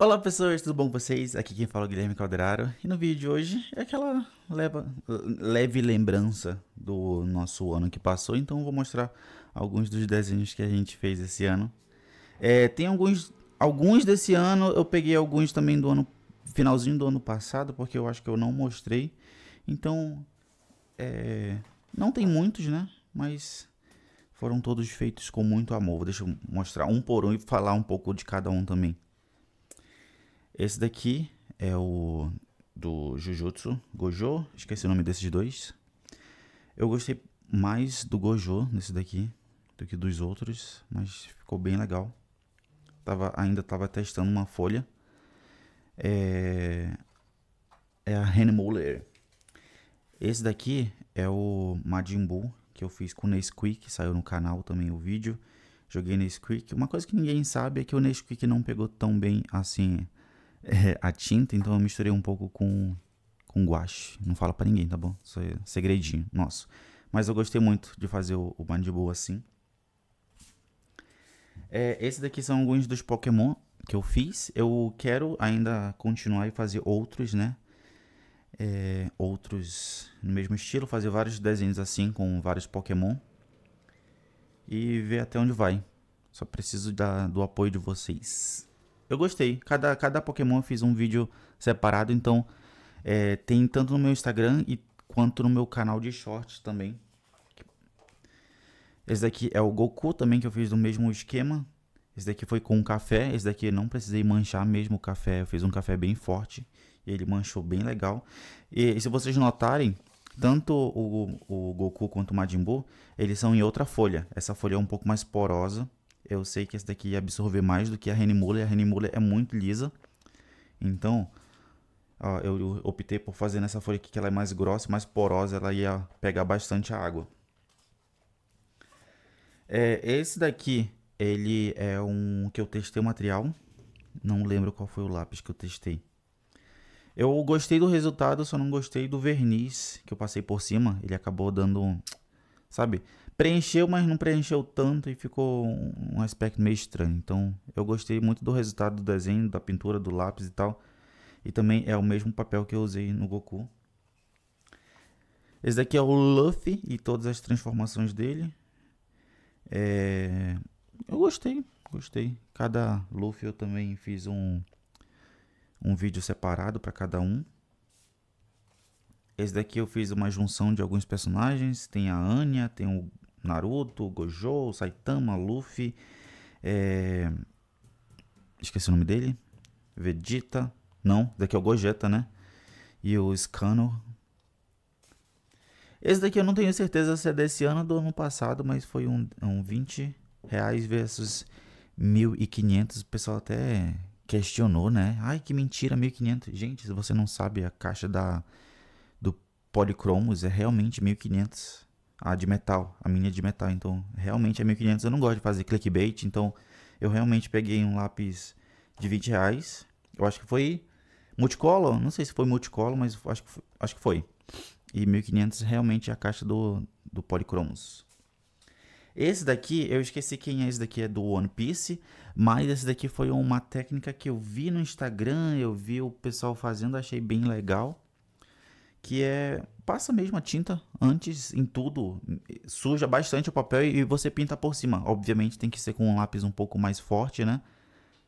Olá pessoas, tudo bom com vocês? Aqui quem fala é o Guilherme Calderaro e no vídeo de hoje é aquela leva, leve lembrança do nosso ano que passou, então vou mostrar alguns dos desenhos que a gente fez esse ano. É, tem alguns, alguns desse ano, eu peguei alguns também do ano finalzinho do ano passado, porque eu acho que eu não mostrei, então é, não tem muitos né, mas foram todos feitos com muito amor, deixa eu mostrar um por um e falar um pouco de cada um também. Esse daqui é o do Jujutsu Gojo, esqueci o nome desses dois. Eu gostei mais do Gojo nesse daqui do que dos outros, mas ficou bem legal. Tava, ainda estava testando uma folha. É, é a Hannah Muller. Esse daqui é o Majin Buu, que eu fiz com o Nesquik, saiu no canal também o vídeo. Joguei Nesquik. Uma coisa que ninguém sabe é que o Nesquik não pegou tão bem assim é, a tinta, então eu misturei um pouco com, com guache. Não fala para ninguém, tá bom? Isso é segredinho nosso. Mas eu gostei muito de fazer o, o Bandibu assim. É, esse daqui são alguns dos Pokémon que eu fiz. Eu quero ainda continuar e fazer outros, né? É, outros no mesmo estilo, fazer vários desenhos assim com vários Pokémon e ver até onde vai. Só preciso da, do apoio de vocês. Eu gostei. Cada, cada Pokémon eu fiz um vídeo separado, então é, tem tanto no meu Instagram e quanto no meu canal de shorts também. Esse daqui é o Goku também que eu fiz do mesmo esquema. Esse daqui foi com café. Esse daqui eu não precisei manchar mesmo o café. Eu fiz um café bem forte. e Ele manchou bem legal. E, e se vocês notarem, tanto o, o Goku quanto o Majin Buu, eles são em outra folha. Essa folha é um pouco mais porosa. Eu sei que esse daqui ia absorver mais do que a Renimula, a Renimula é muito lisa. Então, ó, eu optei por fazer nessa folha aqui que ela é mais grossa, mais porosa, ela ia pegar bastante água. É, esse daqui, ele é um que eu testei o material. Não lembro qual foi o lápis que eu testei. Eu gostei do resultado, só não gostei do verniz que eu passei por cima. Ele acabou dando, sabe? preencheu, mas não preencheu tanto e ficou um aspecto meio estranho. Então, eu gostei muito do resultado do desenho, da pintura, do lápis e tal. E também é o mesmo papel que eu usei no Goku. Esse daqui é o Luffy e todas as transformações dele. É... Eu gostei, gostei. Cada Luffy eu também fiz um, um vídeo separado para cada um. Esse daqui eu fiz uma junção de alguns personagens. Tem a Anya, tem o Naruto, Gojo, Saitama, Luffy, é... esqueci o nome dele, Vegeta, não, daqui é o Gogeta, né? E o Scano. Esse daqui eu não tenho certeza se é desse ano ou do ano passado, mas foi um, um 20 reais versus 1.500. O pessoal até questionou, né? Ai, que mentira, 1.500. Gente, se você não sabe, a caixa da, do Polychromos é realmente 1.500 a de metal, a minha é de metal, então realmente é 1500, eu não gosto de fazer clickbait, então eu realmente peguei um lápis de 20 reais, eu acho que foi multicolor, não sei se foi multicolor, mas acho que foi, acho que foi. e 1500 realmente é a caixa do, do Polychromos. Esse daqui, eu esqueci quem é esse daqui, é do One Piece, mas esse daqui foi uma técnica que eu vi no Instagram, eu vi o pessoal fazendo, achei bem legal, que é passa mesmo a tinta antes em tudo, suja bastante o papel e você pinta por cima. Obviamente tem que ser com um lápis um pouco mais forte, né?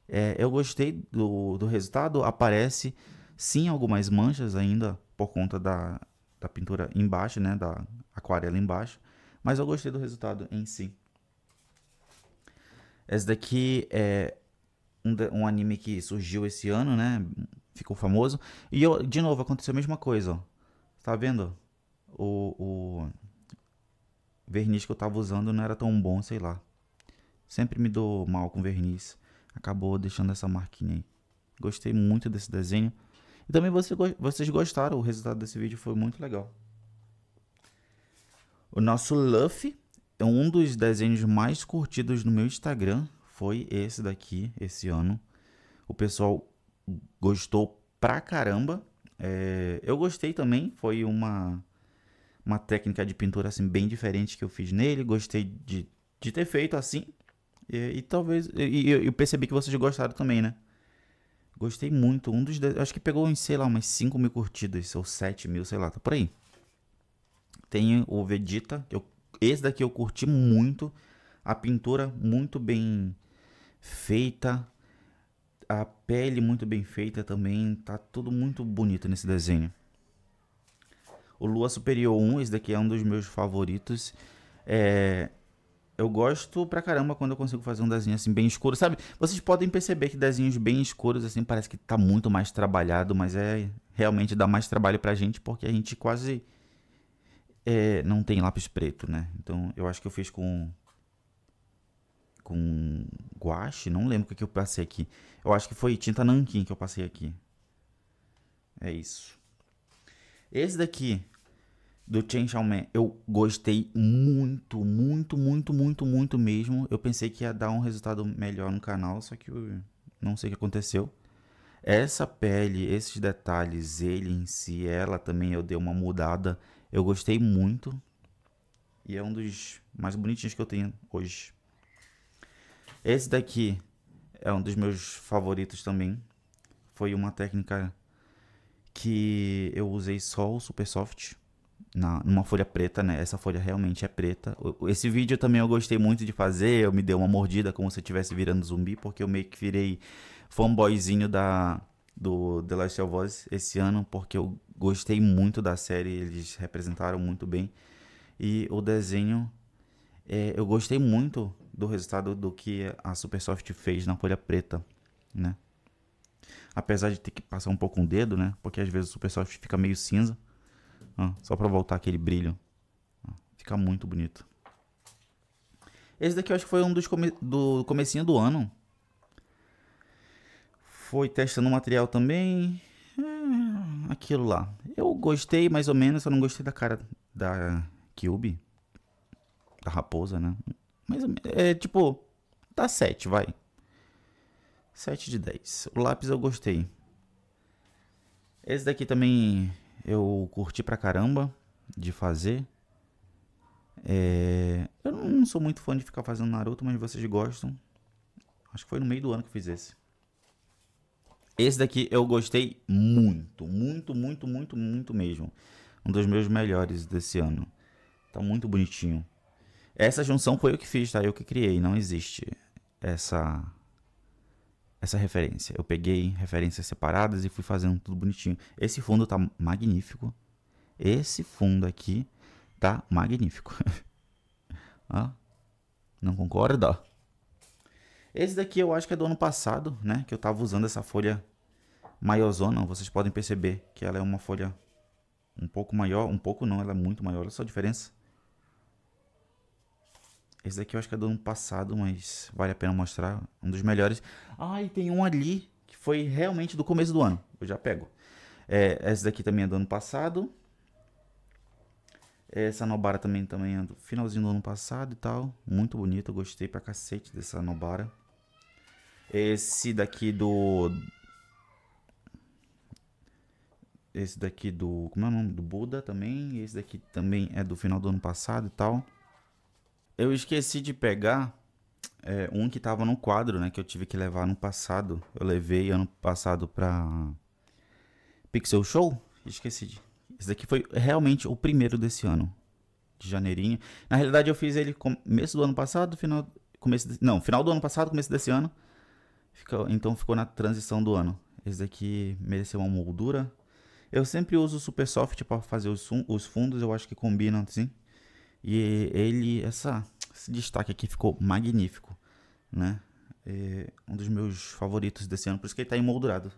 É, eu gostei do, do resultado, aparece sim algumas manchas ainda por conta da, da pintura embaixo, né, da aquarela embaixo, mas eu gostei do resultado em si. Esse daqui é um, um anime que surgiu esse ano, né, ficou famoso, e eu, de novo, aconteceu a mesma coisa, ó. Tá vendo? O, o verniz que eu tava usando não era tão bom, sei lá. Sempre me dou mal com verniz. Acabou deixando essa marquinha aí. Gostei muito desse desenho. E também você, vocês gostaram. O resultado desse vídeo foi muito legal. O nosso Luffy é um dos desenhos mais curtidos no meu Instagram. Foi esse daqui, esse ano. O pessoal gostou pra caramba. É, eu gostei também, foi uma, uma técnica de pintura assim bem diferente que eu fiz nele. Gostei de, de ter feito assim. E, e talvez. E eu percebi que vocês gostaram também, né? Gostei muito. Um dos. Acho que pegou, sei lá, umas 5 mil curtidas, ou 7 mil, sei lá, tá por aí. Tem o Vegeta. Eu, esse daqui eu curti muito. A pintura muito bem feita a pele muito bem feita também, tá tudo muito bonito nesse desenho. O Lua Superior 1, esse daqui é um dos meus favoritos. É, eu gosto pra caramba quando eu consigo fazer um desenho assim bem escuro, sabe? Vocês podem perceber que desenhos bem escuros assim parece que tá muito mais trabalhado, mas é realmente dá mais trabalho pra gente porque a gente quase é, não tem lápis preto, né? Então eu acho que eu fiz com com guache, não lembro o que, eu passei aqui. Eu acho que foi tinta nanquim que eu passei aqui. É isso. Esse daqui do Chainsaw Man, eu gostei muito, muito, muito, muito, muito mesmo. Eu pensei que ia dar um resultado melhor no canal, só que eu não sei o que aconteceu. Essa pele, esses detalhes, ele em si, ela também eu dei uma mudada. Eu gostei muito. E é um dos mais bonitinhos que eu tenho hoje. Esse daqui é um dos meus favoritos também. Foi uma técnica que eu usei só o Super Soft na, numa folha preta, né? Essa folha realmente é preta. Esse vídeo também eu gostei muito de fazer. Eu me dei uma mordida como se eu estivesse virando zumbi, porque eu meio que virei fanboyzinho da, do The Last of Us esse ano, porque eu gostei muito da série. Eles representaram muito bem. E o desenho, é, eu gostei muito do resultado do que a Supersoft fez na Folha Preta, né? Apesar de ter que passar um pouco um dedo, né? Porque às vezes o Supersoft fica meio cinza. só para voltar aquele brilho. fica muito bonito. Esse daqui eu acho que foi um dos come do comecinho do ano. Foi testando o material também. Hum, aquilo lá. Eu gostei mais ou menos, só não gostei da cara da Cube. Da raposa, né? Mas é tipo, tá 7, vai. 7 de 10. O lápis eu gostei. Esse daqui também eu curti pra caramba de fazer. É... Eu não sou muito fã de ficar fazendo Naruto, mas vocês gostam. Acho que foi no meio do ano que eu fiz esse. Esse daqui eu gostei muito, muito, muito, muito, muito mesmo. Um dos meus melhores desse ano. Tá muito bonitinho. Essa junção foi eu que fiz, tá? Eu que criei, não existe essa essa referência. Eu peguei referências separadas e fui fazendo tudo bonitinho. Esse fundo tá magnífico. Esse fundo aqui tá magnífico. ah, não concorda? Esse daqui eu acho que é do ano passado, né? Que eu tava usando essa folha maiorzona. Vocês podem perceber que ela é uma folha um pouco maior. Um pouco não, ela é muito maior. Olha só a diferença. Esse daqui eu acho que é do ano passado, mas vale a pena mostrar. Um dos melhores. Ah, e tem um ali que foi realmente do começo do ano. Eu já pego. É, esse daqui também é do ano passado. É, essa Nobara também, também é do finalzinho do ano passado e tal. Muito bonito, gostei pra cacete dessa Nobara. Esse daqui do... Esse daqui do... Como é o nome? Do Buda também. Esse daqui também é do final do ano passado e tal. Eu esqueci de pegar é, um que tava no quadro, né? Que eu tive que levar ano passado. Eu levei ano passado pra Pixel Show. Esqueci de. Esse daqui foi realmente o primeiro desse ano. De janeirinho. Na realidade, eu fiz ele começo do ano passado, final. Começo de... Não, final do ano passado, começo desse ano. Então ficou na transição do ano. Esse daqui mereceu uma moldura. Eu sempre uso o Supersoft para fazer os, os fundos, eu acho que combinam assim. E ele, essa, esse destaque aqui ficou magnífico, né? É um dos meus favoritos desse ano, por isso que ele está emoldurado.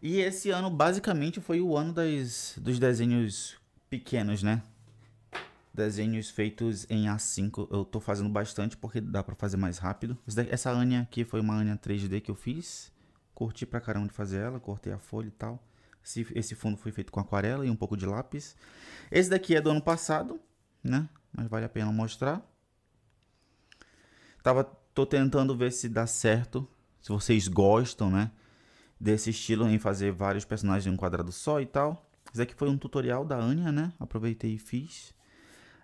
E esse ano basicamente foi o ano das, dos desenhos pequenos, né? Desenhos feitos em A5. Eu estou fazendo bastante porque dá para fazer mais rápido. Essa Anya aqui foi uma Anya 3D que eu fiz. Curti pra caramba de fazer ela, cortei a folha e tal. Esse fundo foi feito com aquarela e um pouco de lápis. Esse daqui é do ano passado, né? Mas vale a pena mostrar. Tava, tô tentando ver se dá certo, se vocês gostam, né? Desse estilo em fazer vários personagens em um quadrado só e tal. Esse aqui foi um tutorial da Anya, né? Aproveitei e fiz.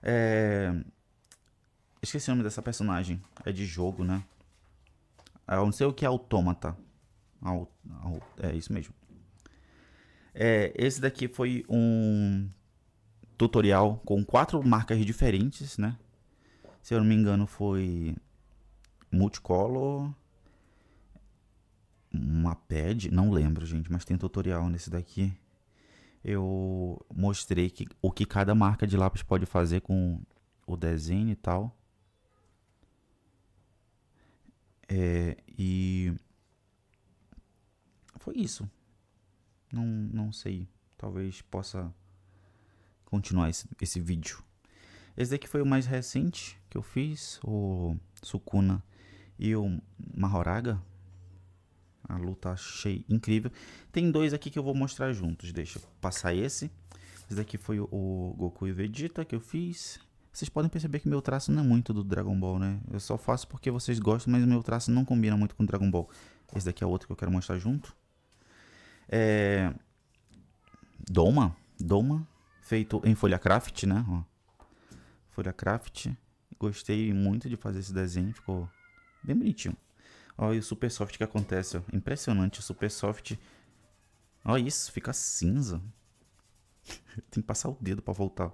É... Esqueci o nome dessa personagem. É de jogo, né? É, eu não sei o que é autômata. É isso mesmo. É, esse daqui foi um tutorial com quatro marcas diferentes, né? Se eu não me engano foi Multicolor, uma pad, não lembro, gente, mas tem tutorial nesse daqui. Eu mostrei que, o que cada marca de lápis pode fazer com o desenho e tal. É, e foi isso. Não, não sei. Talvez possa continuar esse, esse vídeo. Esse daqui foi o mais recente que eu fiz, o Sukuna e o Mahoraga. A luta achei incrível. Tem dois aqui que eu vou mostrar juntos, deixa eu passar esse. Esse daqui foi o Goku e Vegeta que eu fiz. Vocês podem perceber que meu traço não é muito do Dragon Ball, né? Eu só faço porque vocês gostam, mas meu traço não combina muito com o Dragon Ball. Esse daqui é outro que eu quero mostrar junto. É... Doma. Doma. Feito em folha craft, né? Ó. Folha craft. Gostei muito de fazer esse desenho. Ficou bem bonitinho. Olha e o super soft que acontece. Ó. Impressionante. O super soft. Olha isso. Fica cinza. Tem que passar o dedo para voltar.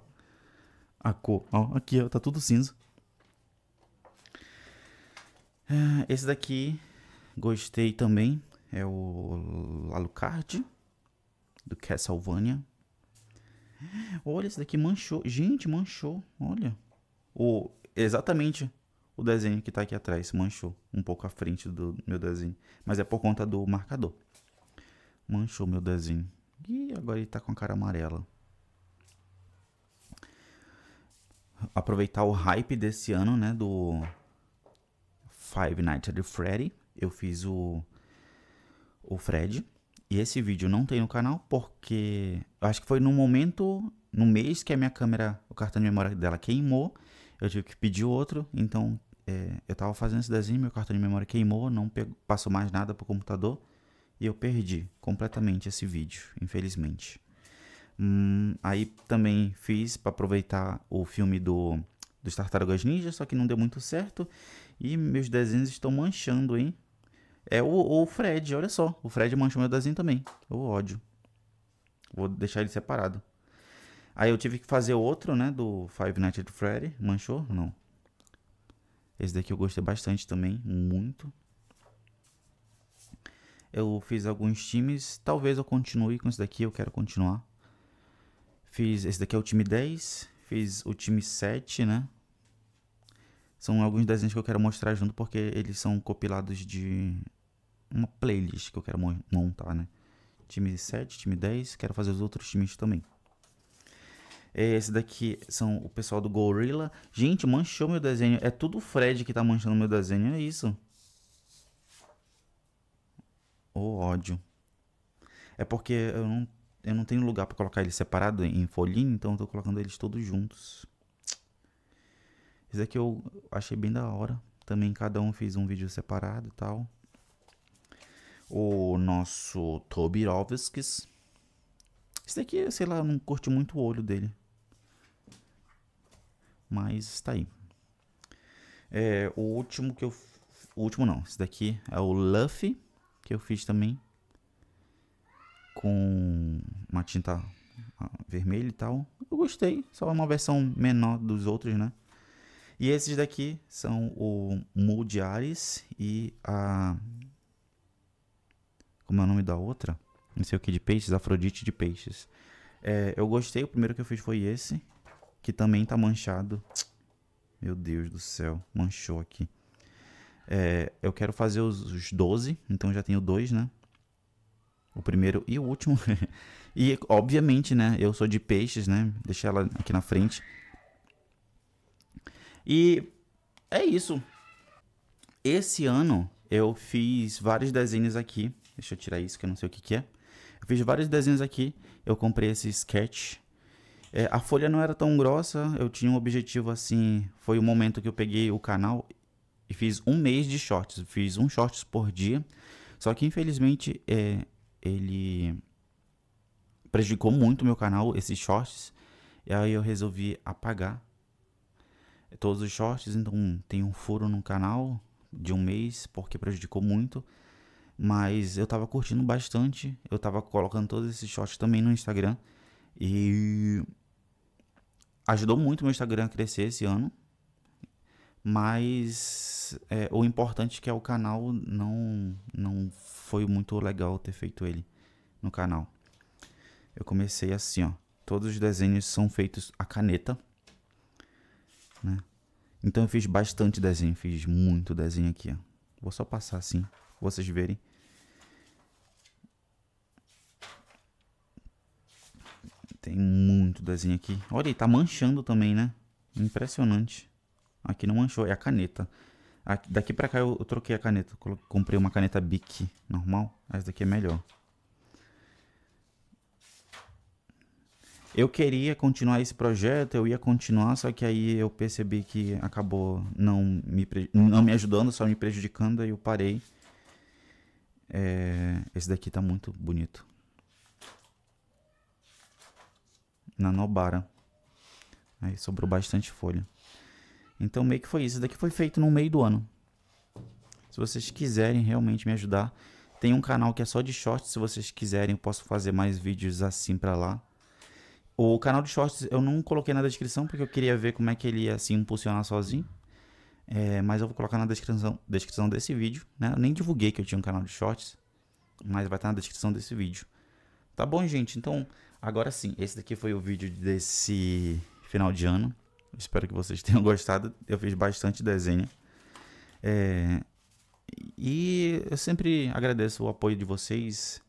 A cor. Ó, aqui ó, tá tudo cinza. É, esse daqui gostei também é o Alucard do Castlevania. Olha, esse daqui manchou. Gente, manchou. Olha. O, exatamente o desenho que está aqui atrás. Manchou um pouco à frente do meu desenho. Mas é por conta do marcador. Manchou meu desenho. E agora ele está com a cara amarela. Aproveitar o hype desse ano, né? Do Five Nights at Freddy. Eu fiz o o Fred. E esse vídeo não tem no canal porque eu acho que foi no momento, no mês que a minha câmera, o cartão de memória dela queimou. Eu tive que pedir outro, então é, eu estava fazendo esse desenho, meu cartão de memória queimou, não pego, passou mais nada pro computador e eu perdi completamente esse vídeo, infelizmente. Hum, aí também fiz para aproveitar o filme do dos Tartarugas Ninja, só que não deu muito certo e meus desenhos estão manchando, hein? É o, o Fred, olha só. O Fred manchou meu desenho também. O ódio. Vou deixar ele separado. Aí eu tive que fazer outro, né? Do Five Nights at Freddy. Manchou? Não. Esse daqui eu gostei bastante também. Muito. Eu fiz alguns times. Talvez eu continue com esse daqui. Eu quero continuar. Fiz. Esse daqui é o time 10. Fiz o time 7, né? São alguns desenhos que eu quero mostrar junto porque eles são compilados de uma playlist que eu quero montar, né? Time 7, time 10, quero fazer os outros times também. É, esse daqui são o pessoal do Gorilla. Gente, manchou meu desenho. É tudo o Fred que tá manchando meu desenho, é isso. O oh, ódio. É porque eu não, eu não tenho lugar para colocar ele separado em folhinha, então eu tô colocando eles todos juntos. Esse daqui eu achei bem da hora. Também cada um fez um vídeo separado e tal o nosso Tobirovskis. Esse daqui, sei lá, não curti muito o olho dele. Mas está aí. É, o último que eu... O último não, esse daqui é o Luffy, que eu fiz também. Com uma tinta ah, vermelha e tal. Eu gostei, só é uma versão menor dos outros, né? E esses daqui são o Muldares e a como é o nome da outra? Não sei o que de peixes, Afrodite de peixes. É, eu gostei, o primeiro que eu fiz foi esse, que também tá manchado. Meu Deus do céu, manchou aqui. É, eu quero fazer os, os 12, então já tenho dois, né? O primeiro e o último. e, obviamente, né? Eu sou de peixes, né? Deixei ela aqui na frente. E é isso. Esse ano eu fiz vários desenhos aqui. Deixa eu tirar isso que eu não sei o que, que é. Eu fiz vários desenhos aqui. Eu comprei esse sketch. É, a folha não era tão grossa. Eu tinha um objetivo assim. Foi o momento que eu peguei o canal e fiz um mês de shorts. Fiz um shorts por dia. Só que infelizmente é, ele prejudicou muito o meu canal, esses shorts. E aí eu resolvi apagar todos os shorts. Então tem um furo no canal de um mês, porque prejudicou muito. Mas eu tava curtindo bastante, eu tava colocando todos esses shots também no Instagram. E ajudou muito meu Instagram a crescer esse ano. Mas é, o importante é que é o canal não, não foi muito legal ter feito ele no canal. Eu comecei assim, ó. Todos os desenhos são feitos a caneta, né? Então eu fiz bastante desenho, fiz muito desenho aqui. Ó. Vou só passar assim, vocês verem. Tem muito desenho aqui. Olha, ele tá manchando também, né? Impressionante. Aqui não manchou, é a caneta. Aqui, daqui pra cá eu, eu troquei a caneta. Comprei uma caneta Bic normal. Essa daqui é melhor. Eu queria continuar esse projeto, eu ia continuar, só que aí eu percebi que acabou não me, não me ajudando, só me prejudicando, aí eu parei. É, esse daqui tá muito bonito. Nanobara. Aí sobrou bastante folha. Então meio que foi isso. Isso daqui foi feito no meio do ano. Se vocês quiserem realmente me ajudar, tem um canal que é só de shorts. Se vocês quiserem, eu posso fazer mais vídeos assim pra lá. O canal de shorts eu não coloquei na descrição porque eu queria ver como é que ele ia se impulsionar sozinho. É, mas eu vou colocar na descrição, descrição desse vídeo. Né? Eu nem divulguei que eu tinha um canal de shorts, mas vai estar na descrição desse vídeo. Tá bom, gente? Então, agora sim, esse daqui foi o vídeo desse final de ano. Espero que vocês tenham gostado. Eu fiz bastante desenho. É, e eu sempre agradeço o apoio de vocês,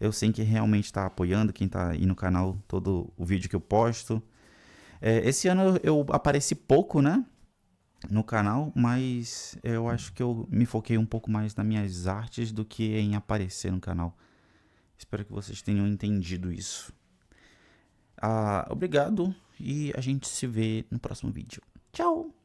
eu sei que realmente está apoiando, quem está aí no canal, todo o vídeo que eu posto. É, esse ano eu apareci pouco, né? No canal, mas eu acho que eu me foquei um pouco mais nas minhas artes do que em aparecer no canal. Espero que vocês tenham entendido isso. Ah, obrigado e a gente se vê no próximo vídeo. Tchau!